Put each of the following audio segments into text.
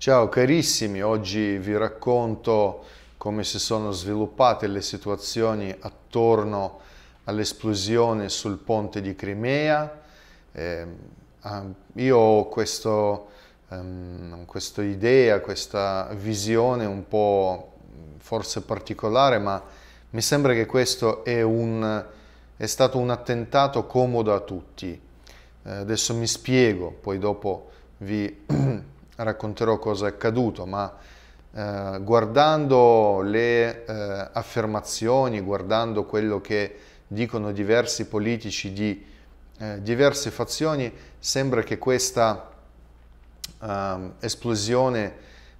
Ciao carissimi, oggi vi racconto come si sono sviluppate le situazioni attorno all'esplosione sul ponte di Crimea. Eh, io ho questo, um, questa idea, questa visione un po' forse particolare, ma mi sembra che questo è, un, è stato un attentato comodo a tutti. Eh, adesso mi spiego, poi dopo vi racconterò cosa è accaduto, ma eh, guardando le eh, affermazioni, guardando quello che dicono diversi politici di eh, diverse fazioni, sembra che questa ehm, esplosione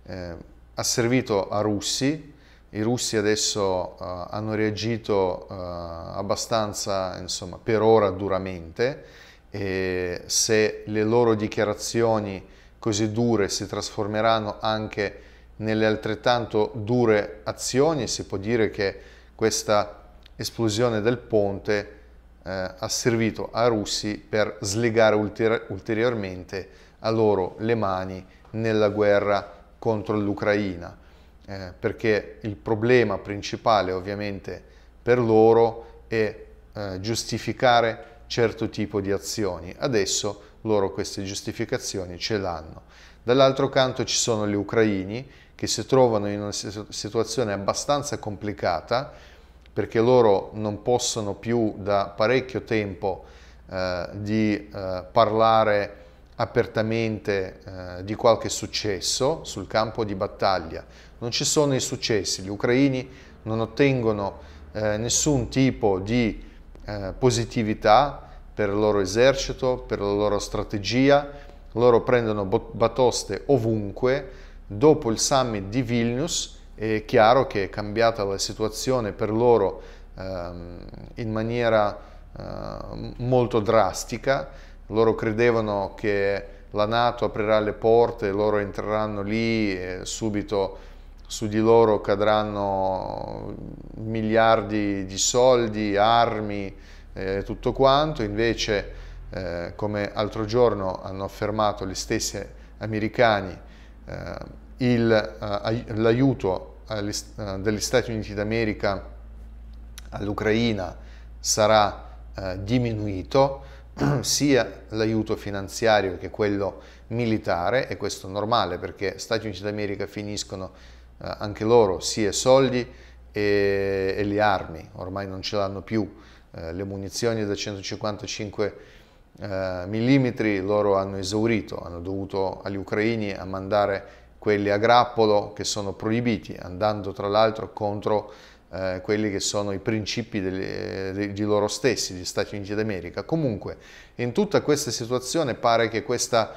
eh, ha servito a russi, i russi adesso uh, hanno reagito uh, abbastanza, insomma, per ora duramente e se le loro dichiarazioni così dure si trasformeranno anche nelle altrettanto dure azioni si può dire che questa esplosione del ponte eh, ha servito ai russi per slegare ulteri ulteriormente a loro le mani nella guerra contro l'Ucraina, eh, perché il problema principale ovviamente per loro è eh, giustificare certo tipo di azioni. Adesso loro queste giustificazioni ce l'hanno. Dall'altro canto ci sono gli ucraini che si trovano in una situazione abbastanza complicata perché loro non possono più da parecchio tempo eh, di eh, parlare apertamente eh, di qualche successo sul campo di battaglia. Non ci sono i successi, gli ucraini non ottengono eh, nessun tipo di eh, positività, per il loro esercito, per la loro strategia. Loro prendono batoste ovunque. Dopo il summit di Vilnius è chiaro che è cambiata la situazione per loro ehm, in maniera eh, molto drastica. Loro credevano che la Nato aprirà le porte, loro entreranno lì e subito su di loro cadranno miliardi di soldi, armi, eh, tutto quanto, invece eh, come altro giorno hanno affermato gli stessi americani eh, eh, l'aiuto eh, degli Stati Uniti d'America all'Ucraina sarà diminuito, sia l'aiuto finanziario che quello militare e questo è normale perché Stati Uniti d'America finiscono eh, anche loro sia soldi e, e, le armi, ormai non ce l'hanno più eh, le munizioni da 155 eh, mm loro hanno esaurito, hanno dovuto agli ucraini a mandare quelli a grappolo che sono proibiti, andando tra l'altro contro eh, quelli che sono i principi degli, di loro stessi, gli Stati Uniti d'America. Comunque, in tutta questa situazione pare che questa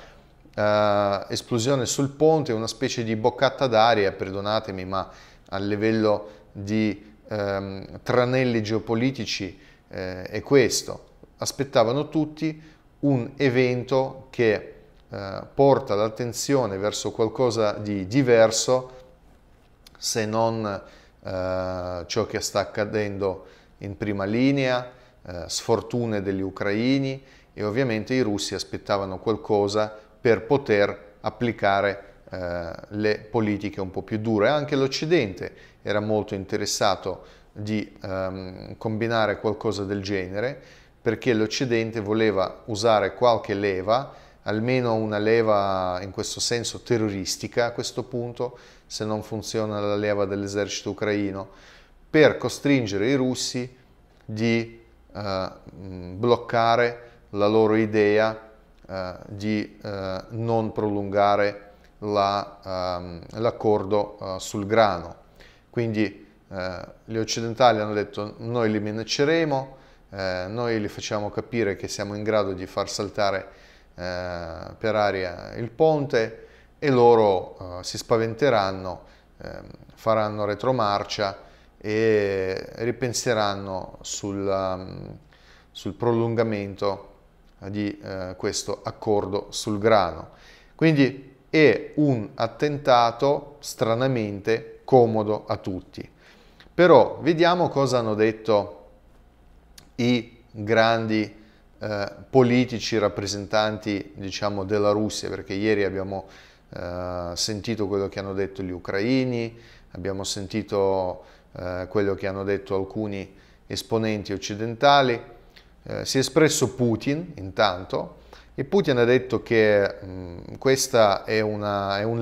eh, esplosione sul ponte è una specie di boccata d'aria, perdonatemi, ma a livello di ehm, tranelli geopolitici eh, è questo. Aspettavano tutti un evento che eh, porta l'attenzione verso qualcosa di diverso se non eh, ciò che sta accadendo in prima linea, eh, sfortune degli ucraini e ovviamente i russi aspettavano qualcosa per poter applicare eh, le politiche un po' più dure. Anche l'Occidente era molto interessato di um, combinare qualcosa del genere perché l'Occidente voleva usare qualche leva, almeno una leva in questo senso terroristica a questo punto, se non funziona la leva dell'esercito ucraino, per costringere i russi di uh, bloccare la loro idea uh, di uh, non prolungare la, um, l'accordo sul grano. Quindi eh, gli occidentali hanno detto noi li minacceremo, eh, noi li facciamo capire che siamo in grado di far saltare eh, per aria il ponte e loro eh, si spaventeranno, ehm, faranno retromarcia e ripenseranno sul, ehm, sul prolungamento di eh, questo accordo sul grano. Quindi è un attentato stranamente comodo a tutti. Però vediamo cosa hanno detto i grandi eh, politici rappresentanti diciamo, della Russia, perché ieri abbiamo eh, sentito quello che hanno detto gli ucraini, abbiamo sentito eh, quello che hanno detto alcuni esponenti occidentali. Eh, si è espresso Putin intanto e Putin ha detto che mh, mm, questa è una, è un,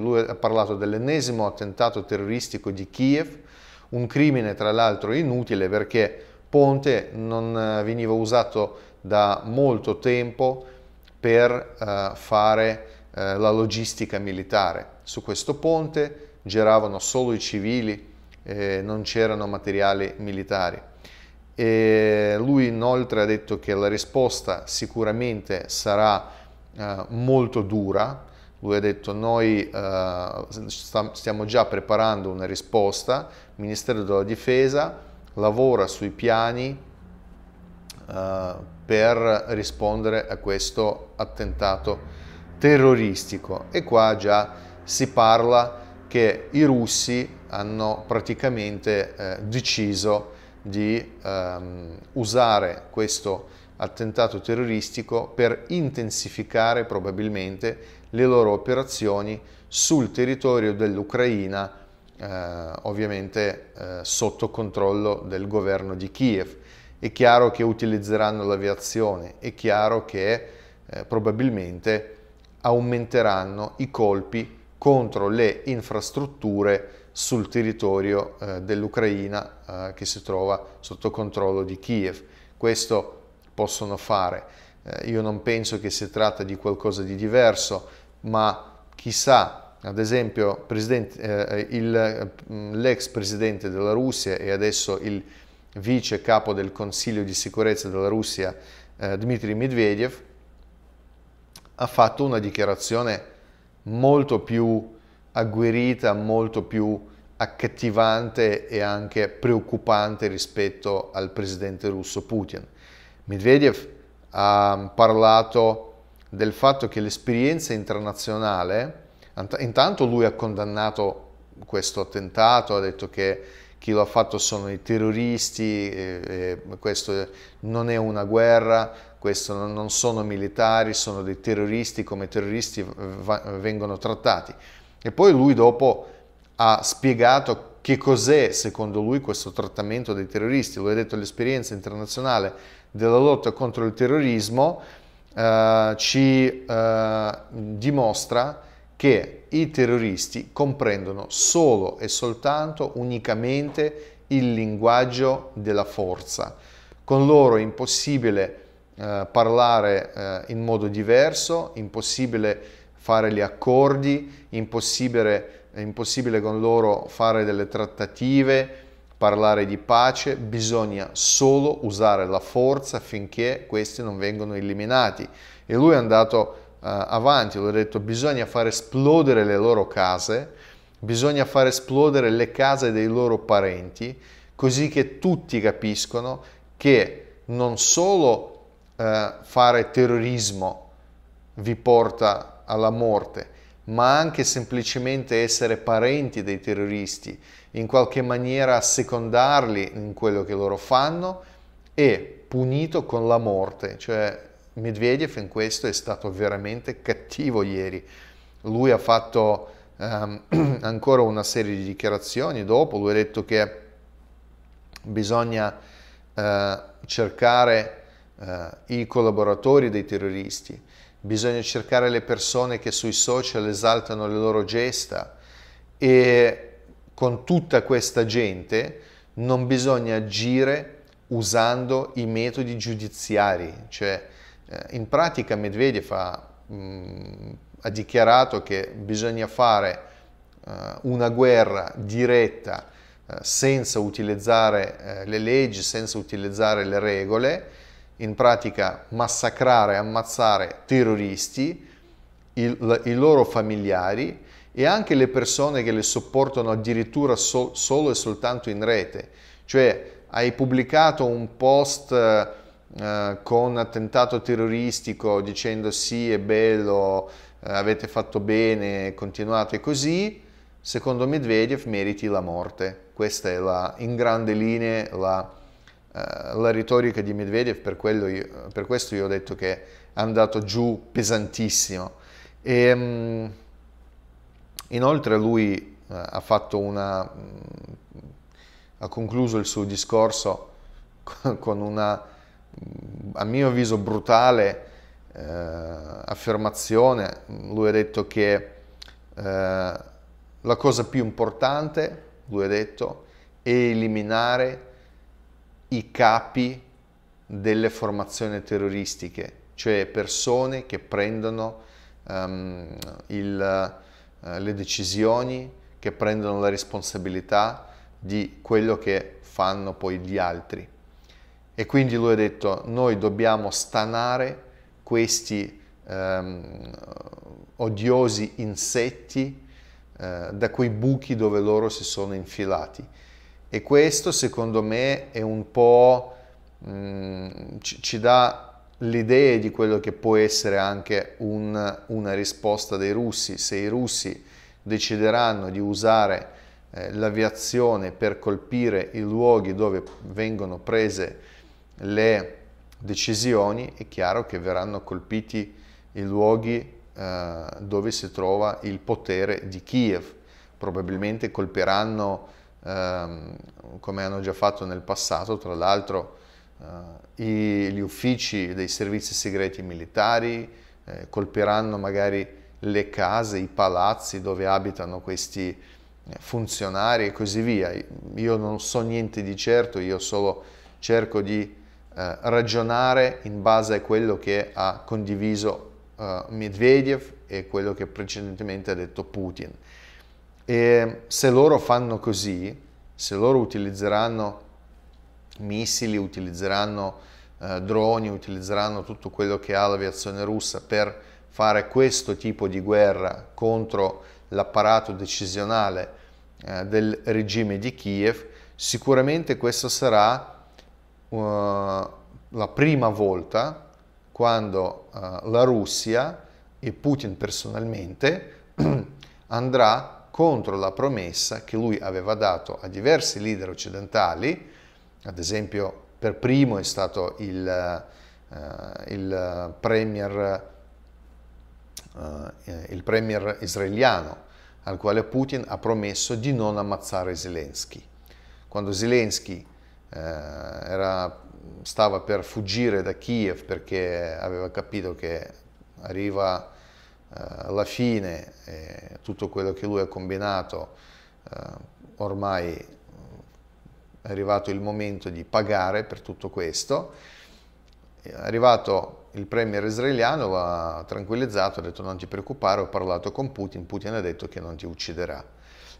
lui ha parlato dell'ennesimo attentato terroristico di Kiev, un crimine tra l'altro inutile perché Ponte non eh, veniva usato da molto tempo per eh, fare eh, la logistica militare. Su questo ponte giravano solo i civili, eh, non c'erano materiali militari. E lui inoltre ha detto che la risposta sicuramente sarà eh, molto dura, lui ha detto noi eh, stiamo già preparando una risposta, il Ministero della Difesa lavora sui piani eh, per rispondere a questo attentato terroristico e qua già si parla che i russi hanno praticamente eh, deciso di ehm, usare questo attentato terroristico per intensificare probabilmente le loro operazioni sul territorio dell'Ucraina, eh, ovviamente eh, sotto controllo del governo di Kiev. È chiaro che utilizzeranno l'aviazione, è chiaro che eh, probabilmente aumenteranno i colpi contro le infrastrutture sul territorio eh, dell'Ucraina eh, che si trova sotto controllo di Kiev. Questo possono fare. Eh, io non penso che si tratta di qualcosa di diverso, ma chissà, ad esempio eh, eh, il, mm, l'ex presidente della Russia e adesso il vice capo del Consiglio di sicurezza della Russia, eh, Dmitry Medvedev, ha fatto una dichiarazione molto più agguerrita, molto più accattivante e anche preoccupante rispetto al presidente russo Putin. Medvedev ha parlato del fatto che l'esperienza internazionale, intanto lui ha condannato questo attentato, ha detto che chi lo ha fatto sono i terroristi, eh, eh, questo non è una guerra, questo non sono militari, sono dei terroristi, come terroristi vengono trattati. E poi lui dopo ha spiegato che cos'è secondo lui questo trattamento dei terroristi, lui ha detto l'esperienza internazionale della lotta contro il terrorismo eh, ci eh, dimostra che i terroristi comprendono solo e soltanto unicamente il linguaggio della forza. Con loro è impossibile eh, parlare eh, in modo diverso, impossibile fare gli accordi, impossibile, impossibile con loro fare delle trattative, parlare di pace, bisogna solo usare la forza affinché questi non vengano eliminati. E lui è andato uh, avanti, lui ha detto bisogna far esplodere le loro case, bisogna far esplodere le case dei loro parenti, così che tutti capiscono che non solo uh, fare terrorismo vi porta alla morte, ma anche semplicemente essere parenti dei terroristi, in qualche maniera assecondarli in quello che loro fanno, e punito con la morte. Cioè Medvedev in questo è stato veramente cattivo ieri. Lui ha fatto ehm, ancora una serie di dichiarazioni dopo, lui ha detto che bisogna eh, cercare eh, i collaboratori dei terroristi, bisogna cercare le persone che sui social esaltano le loro gesta e con tutta questa gente non bisogna agire usando i metodi giudiziari, cioè eh, in pratica Medvedev ha, mh, mm, ha dichiarato che bisogna fare uh, una guerra diretta uh, senza utilizzare uh, le leggi, senza utilizzare le regole, in pratica massacrare, ammazzare terroristi, il, i loro familiari e anche le persone che le sopportano addirittura so, solo e soltanto in rete. Cioè hai pubblicato un post eh, con attentato terroristico dicendo sì è bello, eh, avete fatto bene, continuate così, secondo Medvedev meriti la morte. Questa è la, in grande linea la eh, la retorica di Medvedev, per, io, per, questo io ho detto che è andato giù pesantissimo. E, ehm, mh, inoltre lui uh, ha fatto una... Mh, mm, ha concluso il suo discorso con una, mm, a mio avviso, brutale uh, affermazione. Lui ha detto che uh, la cosa più importante, lui ha detto, è eliminare i capi delle formazioni terroristiche, cioè persone che prendono um, il, uh, le decisioni, che prendono la responsabilità di quello che fanno poi gli altri. E quindi lui ha detto, noi dobbiamo stanare questi um, odiosi insetti uh, da quei buchi dove loro si sono infilati e questo secondo me è un po' mh, mm, ci, ci, dà l'idea di quello che può essere anche un, una risposta dei russi. Se i russi decideranno di usare eh, l'aviazione per colpire i luoghi dove vengono prese le decisioni, è chiaro che verranno colpiti i luoghi eh, dove si trova il potere di Kiev. Probabilmente colpiranno ehm, come hanno già fatto nel passato, tra l'altro eh, i, gli uffici dei servizi segreti militari eh, colpiranno magari le case, i palazzi dove abitano questi eh, funzionari e così via. Io non so niente di certo, io solo cerco di eh, ragionare in base a quello che ha condiviso eh, Medvedev e quello che precedentemente ha detto Putin. E se loro fanno così, se loro utilizzeranno missili, utilizzeranno eh, droni, utilizzeranno tutto quello che ha l'aviazione russa per fare questo tipo di guerra contro l'apparato decisionale eh, del regime di Kiev, sicuramente questa sarà uh, la prima volta quando uh, la Russia e Putin personalmente andrà contro la promessa che lui aveva dato a diversi leader occidentali, ad esempio per primo è stato il, uh, il, premier, uh, il premier israeliano, al quale Putin ha promesso di non ammazzare Zelensky. Quando Zelensky eh, era, stava per fuggire da Kiev perché aveva capito che arriva eh, alla fine eh, tutto quello che lui ha combinato eh, ormai mm, è arrivato il momento di pagare per tutto questo è arrivato il premier israeliano l'ha tranquillizzato ha detto non ti preoccupare ho parlato con Putin Putin ha detto che non ti ucciderà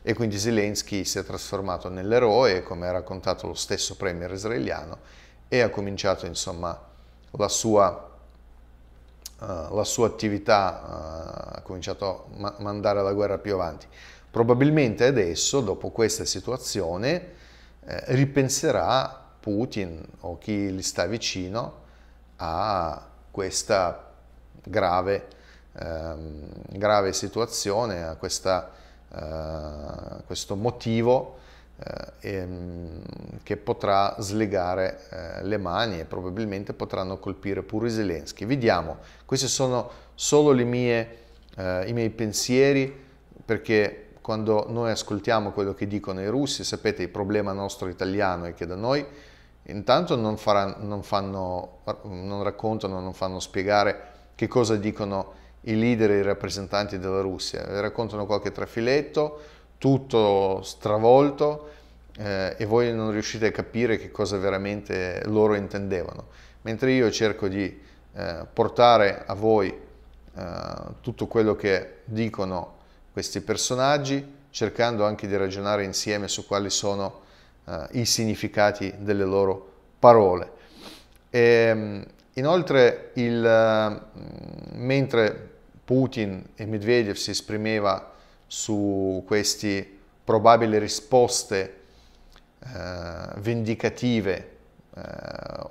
e quindi Zelensky si è trasformato nell'eroe come ha raccontato lo stesso premier israeliano e ha cominciato insomma la sua eh, la sua attività uh, ha cominciato a ma mandare la guerra più avanti. Probabilmente adesso, dopo questa situazione, eh, ripenserà Putin o chi gli sta vicino a questa grave, ehm, grave situazione, a questa, eh, questo motivo eh, ehm, che potrà slegare eh, le mani e probabilmente potranno colpire pure Zelensky. Vediamo, questi sono solo mie, eh, i miei pensieri perché quando noi ascoltiamo quello che dicono i russi, sapete il problema nostro italiano è che da noi intanto non, faranno, non, fanno, non raccontano, non fanno spiegare che cosa dicono i leader e i rappresentanti della Russia, raccontano qualche trafiletto, tutto stravolto eh, e voi non riuscite a capire che cosa veramente loro intendevano. Mentre io cerco di eh, portare a voi eh, tutto quello che dicono questi personaggi, cercando anche di ragionare insieme su quali sono eh, i significati delle loro parole. E, ehm, inoltre, il, eh, mentre Putin e Medvedev si esprimeva su queste probabili risposte eh, vendicative eh,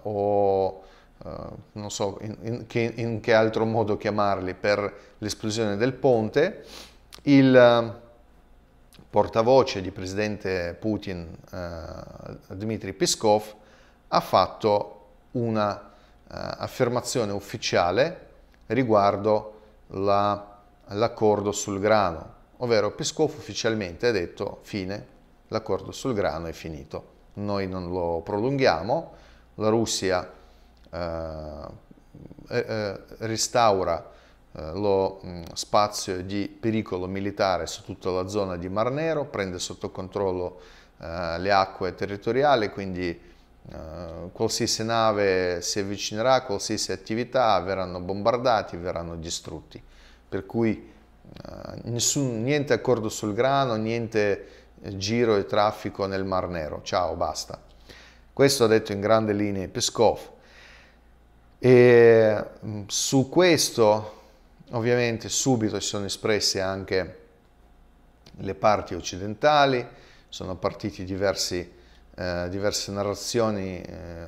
o eh, non so in, in, che, in, che, altro modo chiamarli per l'esplosione del ponte, il eh, portavoce di presidente Putin eh, Dmitry Peskov ha fatto un'affermazione eh, ufficiale riguardo la, l'accordo sul grano ovvero Peskov ufficialmente ha detto fine, l'accordo sul grano è finito, noi non lo prolunghiamo, la Russia eh, eh, eh, restaura eh, lo mh, spazio di pericolo militare su tutta la zona di Mar Nero, prende sotto controllo eh, le acque territoriali, quindi eh, qualsiasi nave si avvicinerà, qualsiasi attività verranno bombardati, verranno distrutti. Per cui eh, nessun, niente accordo sul grano, niente eh, giro e traffico nel Mar Nero. Ciao, basta. Questo ha detto in grande linea Peskov. E mm, su questo, ovviamente, subito si sono espresse anche le parti occidentali, sono partiti diversi, eh, diverse narrazioni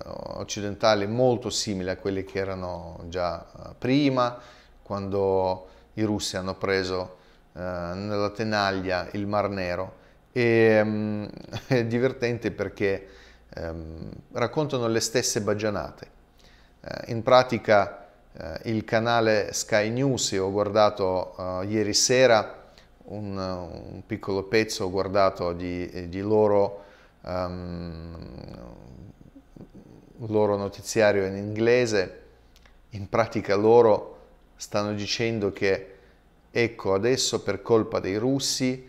occidentali molto simili a quelle che erano già prima, quando i russi hanno preso eh, nella tenaglia il Mar Nero. E, mm, è divertente perché ehm, raccontano le stesse baggianate. Eh, in pratica eh, il canale Sky News, io ho guardato eh, ieri sera un, un, piccolo pezzo, ho guardato di, di loro... Um, loro notiziario in inglese, in pratica loro stanno dicendo che ecco adesso per colpa dei russi eh,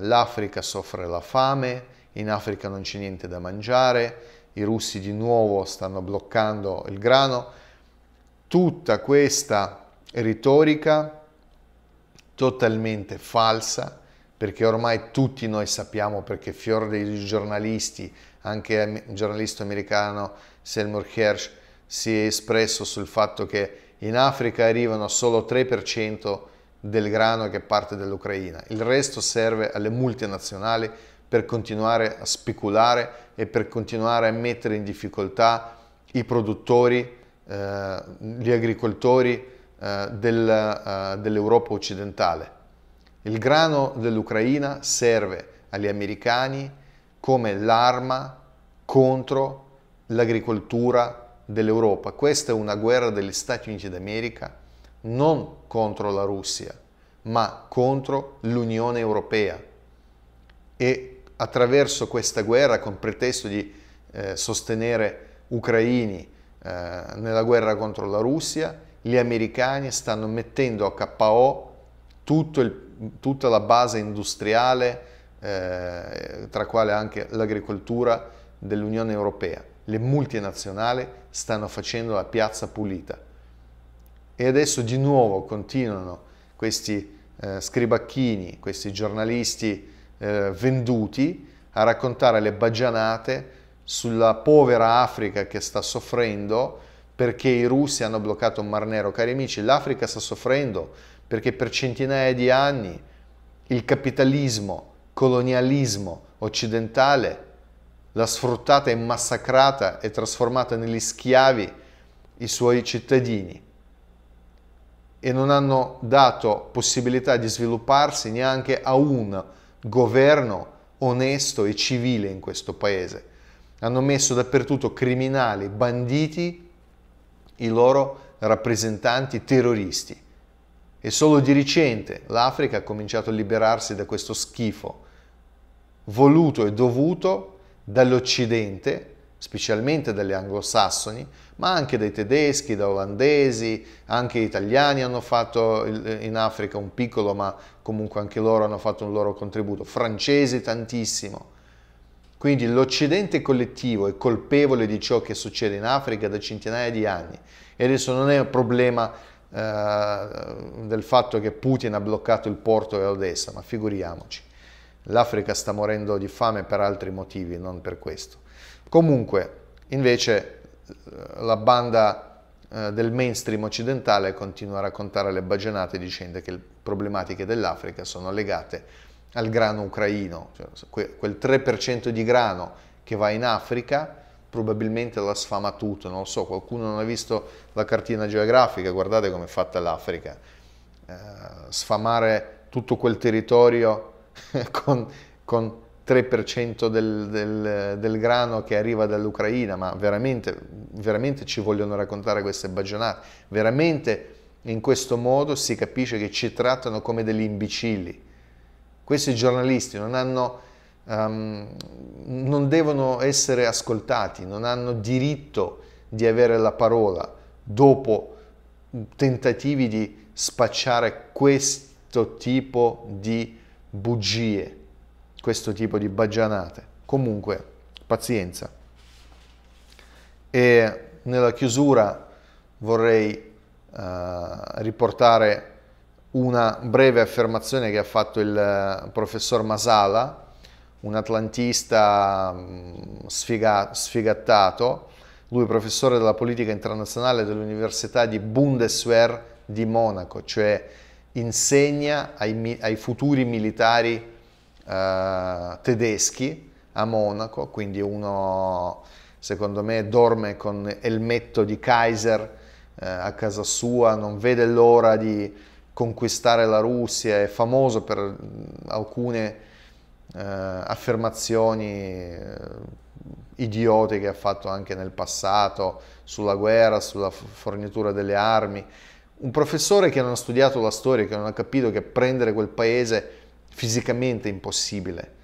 l'Africa soffre la fame, in Africa non c'è niente da mangiare, i russi di nuovo stanno bloccando il grano. Tutta questa retorica totalmente falsa perché ormai tutti noi sappiamo perché fior dei giornalisti, anche il giornalista americano Selmur Hirsch si è espresso sul fatto che in Africa arrivano solo 3% del grano che parte dall'Ucraina, il resto serve alle multinazionali per continuare a speculare e per continuare a mettere in difficoltà i produttori, eh, gli agricoltori eh, del, eh, dell'Europa occidentale. Il grano dell'Ucraina serve agli americani come l'arma contro l'agricoltura dell'Europa, questa è una guerra degli Stati Uniti d'America non contro la Russia, ma contro l'Unione Europea. E attraverso questa guerra, con pretesto di eh, sostenere ucraini eh, nella guerra contro la Russia, gli americani stanno mettendo a KO il, tutta la base industriale, eh, tra quale anche l'agricoltura dell'Unione Europea le multinazionali stanno facendo la piazza pulita. E adesso di nuovo continuano questi eh, scribacchini, questi giornalisti eh, venduti a raccontare le bagianate sulla povera Africa che sta soffrendo perché i russi hanno bloccato il Mar Nero. Cari amici, l'Africa sta soffrendo perché per centinaia di anni il capitalismo, colonialismo occidentale la sfruttata e massacrata e trasformata negli schiavi i suoi cittadini e non hanno dato possibilità di svilupparsi neanche a un governo onesto e civile in questo paese. Hanno messo dappertutto criminali, banditi, i loro rappresentanti terroristi. E solo di recente l'Africa ha cominciato a liberarsi da questo schifo, voluto e dovuto dall'Occidente, specialmente dagli anglosassoni, ma anche dai tedeschi, da olandesi, anche gli italiani hanno fatto in Africa un piccolo, ma comunque anche loro hanno fatto un loro contributo, francesi tantissimo. Quindi l'Occidente collettivo è colpevole di ciò che succede in Africa da centinaia di anni e adesso non è un problema eh, del fatto che Putin ha bloccato il porto Odessa, ma figuriamoci. L'Africa sta morendo di fame per altri motivi, non per questo. Comunque, invece, la banda eh, del mainstream occidentale continua a raccontare le bagianate dicendo che le problematiche dell'Africa sono legate al grano ucraino, cioè quel 3% di grano che va in Africa probabilmente la sfama tutto, non lo so, qualcuno non ha visto la cartina geografica, guardate com'è fatta l'Africa, eh, sfamare tutto quel territorio con, con 3% del, del, del, grano che arriva dall'Ucraina, ma veramente, veramente ci vogliono raccontare queste bagionate, veramente in questo modo si capisce che ci trattano come degli imbecilli. Questi giornalisti non, hanno, um, non devono essere ascoltati, non hanno diritto di avere la parola dopo tentativi di spacciare questo tipo di bugie, questo tipo di baggianate. Comunque, pazienza. E nella chiusura vorrei uh, riportare una breve affermazione che ha fatto il eh, professor Masala, un atlantista mm, sfiga sfigattato, lui professore della politica internazionale dell'Università di Bundeswehr di Monaco, cioè insegna ai, ai futuri militari eh, tedeschi a Monaco, quindi uno secondo me dorme con elmetto di Kaiser eh, a casa sua, non vede l'ora di conquistare la Russia, è famoso per mm, alcune eh, affermazioni eh, idiote che ha fatto anche nel passato sulla guerra, sulla fornitura delle armi un professore che non ha studiato la storia, che non ha capito che prendere quel paese fisicamente è impossibile,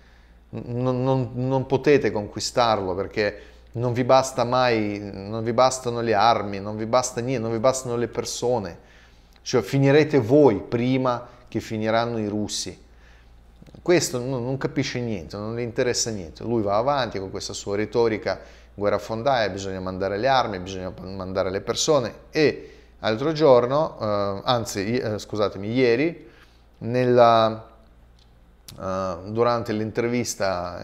non, non, non potete conquistarlo perché non vi basta mai, non vi bastano le armi, non vi basta niente, non vi bastano le persone, cioè finirete voi prima che finiranno i russi. Questo non capisce niente, non gli interessa niente. Lui va avanti con questa sua retorica guerra fondaia, bisogna mandare le armi, bisogna mandare le persone e L'altro giorno, eh, anzi eh, scusatemi, ieri, nella, eh, durante l'intervista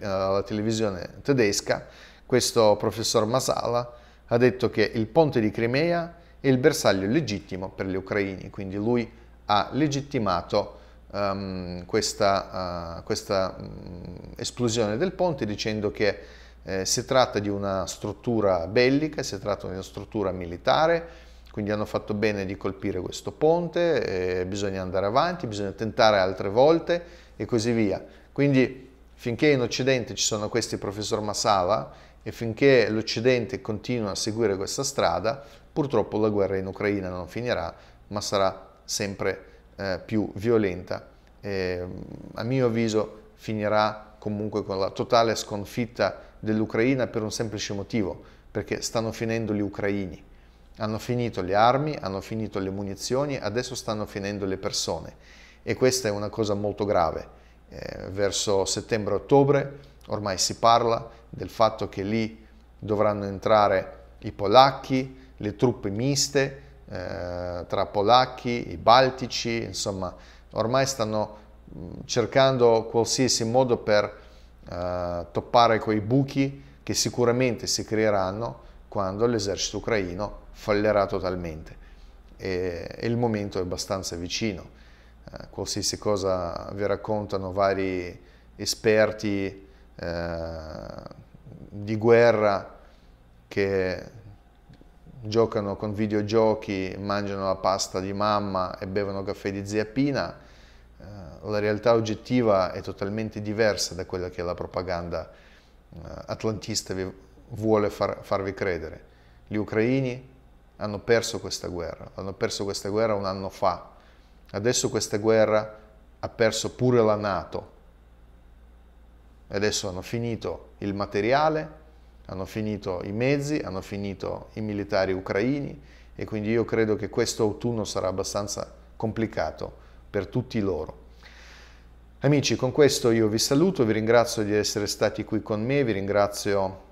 alla televisione tedesca, questo professor Masala ha detto che il ponte di Crimea è il bersaglio legittimo per gli ucraini, quindi lui ha legittimato um, questa, uh, questa um, esplosione del ponte dicendo che eh, si tratta di una struttura bellica, si tratta di una struttura militare quindi hanno fatto bene di colpire questo ponte, bisogna andare avanti, bisogna tentare altre volte e così via. Quindi finché in Occidente ci sono questi professor Massava e finché l'Occidente continua a seguire questa strada, purtroppo la guerra in Ucraina non finirà, ma sarà sempre eh, più violenta. E, a mio avviso finirà comunque con la totale sconfitta dell'Ucraina per un semplice motivo, perché stanno finendo gli ucraini. Hanno finito le armi, hanno finito le munizioni, adesso stanno finendo le persone e questa è una cosa molto grave. Eh, verso settembre-ottobre ormai si parla del fatto che lì dovranno entrare i polacchi, le truppe miste eh, tra polacchi, i baltici, insomma ormai stanno mm, cercando qualsiasi modo per eh, toppare quei buchi che sicuramente si creeranno quando l'esercito ucraino fallerà totalmente. E, e il momento è abbastanza vicino. Eh, qualsiasi cosa vi raccontano vari esperti eh, di guerra che giocano con videogiochi, mangiano la pasta di mamma e bevono caffè di zia Pina, eh, la realtà oggettiva è totalmente diversa da quella che la propaganda eh, atlantista vi, vuole far, farvi credere. Gli ucraini hanno perso questa guerra, hanno perso questa guerra un anno fa. Adesso questa guerra ha perso pure la Nato. Adesso hanno finito il materiale, hanno finito i mezzi, hanno finito i militari ucraini e quindi io credo che questo autunno sarà abbastanza complicato per tutti loro. Amici, con questo io vi saluto, vi ringrazio di essere stati qui con me, vi ringrazio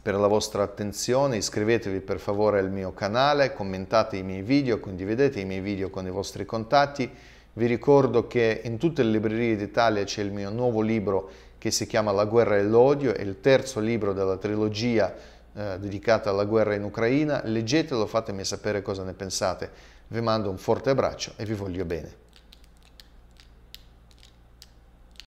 per la vostra attenzione, iscrivetevi per favore al mio canale, commentate i miei video, condividete i miei video con i vostri contatti. Vi ricordo che in tutte le librerie d'Italia c'è il mio nuovo libro che si chiama La guerra e l'odio, è il terzo libro della trilogia eh, dedicata alla guerra in Ucraina. Leggetelo, fatemi sapere cosa ne pensate. Vi mando un forte abbraccio e vi voglio bene.